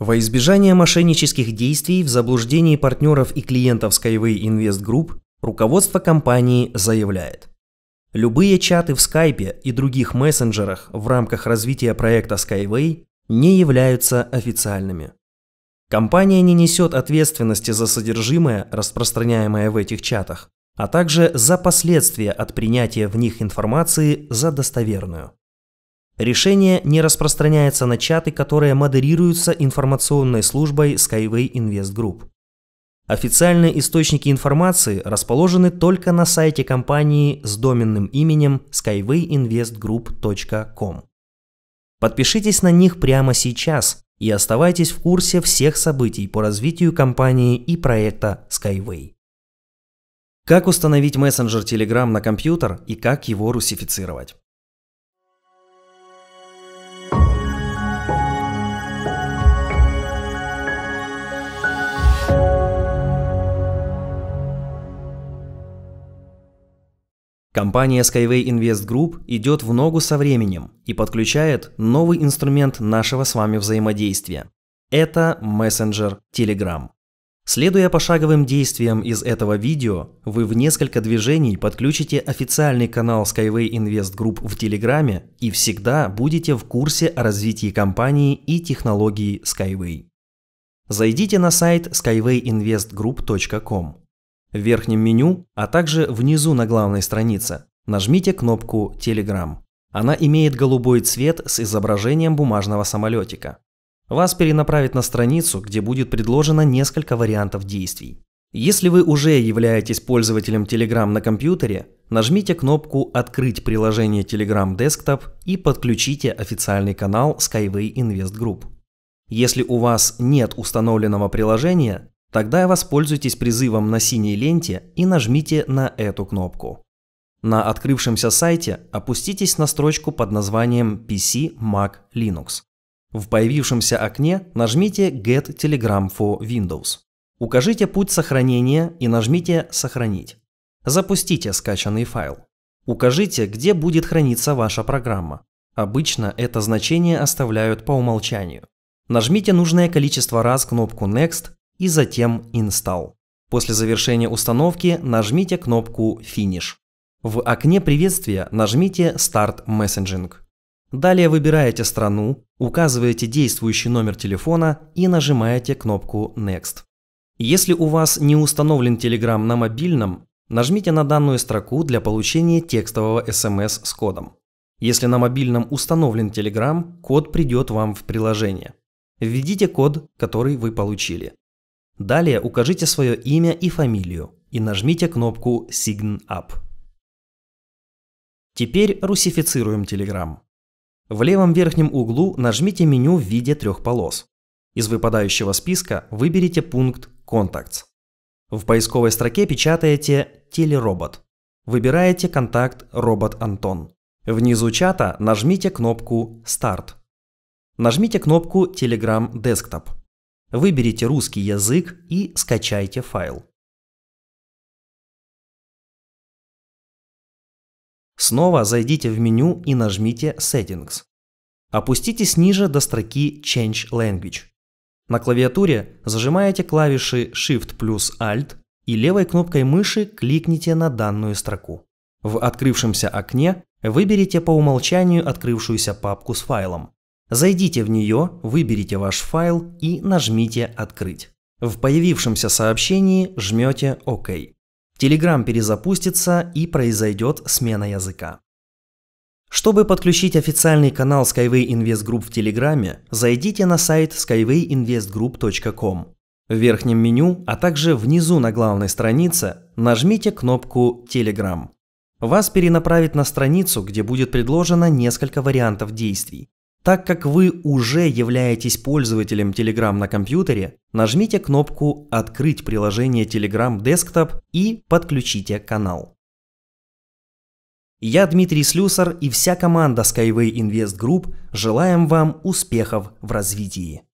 Во избежание мошеннических действий в заблуждении партнеров и клиентов Skyway Invest Group руководство компании заявляет. Любые чаты в Skype и других мессенджерах в рамках развития проекта Skyway не являются официальными. Компания не несет ответственности за содержимое, распространяемое в этих чатах, а также за последствия от принятия в них информации за достоверную. Решение не распространяется на чаты, которые модерируются информационной службой Skyway Invest Group. Официальные источники информации расположены только на сайте компании с доменным именем skywayinvestgroup.com. Подпишитесь на них прямо сейчас и оставайтесь в курсе всех событий по развитию компании и проекта Skyway. Как установить мессенджер Telegram на компьютер и как его русифицировать? Компания Skyway Invest Group идет в ногу со временем и подключает новый инструмент нашего с вами взаимодействия. Это мессенджер Telegram. Следуя пошаговым действиям из этого видео, вы в несколько движений подключите официальный канал Skyway Invest Group в Телеграме и всегда будете в курсе о развитии компании и технологии Skyway. Зайдите на сайт skywayinvestgroup.com в верхнем меню, а также внизу на главной странице. Нажмите кнопку Telegram. Она имеет голубой цвет с изображением бумажного самолетика. Вас перенаправит на страницу, где будет предложено несколько вариантов действий. Если вы уже являетесь пользователем Telegram на компьютере, нажмите кнопку «Открыть приложение Telegram Desktop» и подключите официальный канал Skyway Invest Group. Если у вас нет установленного приложения, Тогда воспользуйтесь призывом на синей ленте и нажмите на эту кнопку. На открывшемся сайте опуститесь на строчку под названием PC Mac Linux. В появившемся окне нажмите Get Telegram for Windows. Укажите путь сохранения и нажмите «Сохранить». Запустите скачанный файл. Укажите, где будет храниться ваша программа. Обычно это значение оставляют по умолчанию. Нажмите нужное количество раз кнопку Next и затем Install. После завершения установки нажмите кнопку Finish. В окне приветствия нажмите «Start Messaging». Далее выбираете страну, указываете действующий номер телефона и нажимаете кнопку «Next». Если у вас не установлен Telegram на мобильном, нажмите на данную строку для получения текстового SMS с кодом. Если на мобильном установлен Telegram, код придет вам в приложение. Введите код, который вы получили. Далее укажите свое имя и фамилию и нажмите кнопку Sign Up. Теперь русифицируем Telegram. В левом верхнем углу нажмите меню в виде трех полос. Из выпадающего списка выберите пункт Контактс. В поисковой строке печатаете «Телеробот». Выбираете контакт «Робот Антон». Внизу чата нажмите кнопку «Старт». Нажмите кнопку «Telegram Desktop». Выберите русский язык и скачайте файл. Снова зайдите в меню и нажмите Settings. Опуститесь ниже до строки Change Language. На клавиатуре зажимаете клавиши Shift плюс Alt и левой кнопкой мыши кликните на данную строку. В открывшемся окне выберите по умолчанию открывшуюся папку с файлом. Зайдите в нее, выберите ваш файл и нажмите «Открыть». В появившемся сообщении жмете «Ок». Telegram перезапустится и произойдет смена языка. Чтобы подключить официальный канал Skyway Invest Group в Телеграме, зайдите на сайт skywayinvestgroup.com. В верхнем меню, а также внизу на главной странице нажмите кнопку Телеграм. Вас перенаправит на страницу, где будет предложено несколько вариантов действий. Так как вы уже являетесь пользователем Telegram на компьютере, нажмите кнопку «Открыть приложение Telegram Desktop» и подключите канал. Я Дмитрий Слюсар и вся команда Skyway Invest Group желаем вам успехов в развитии.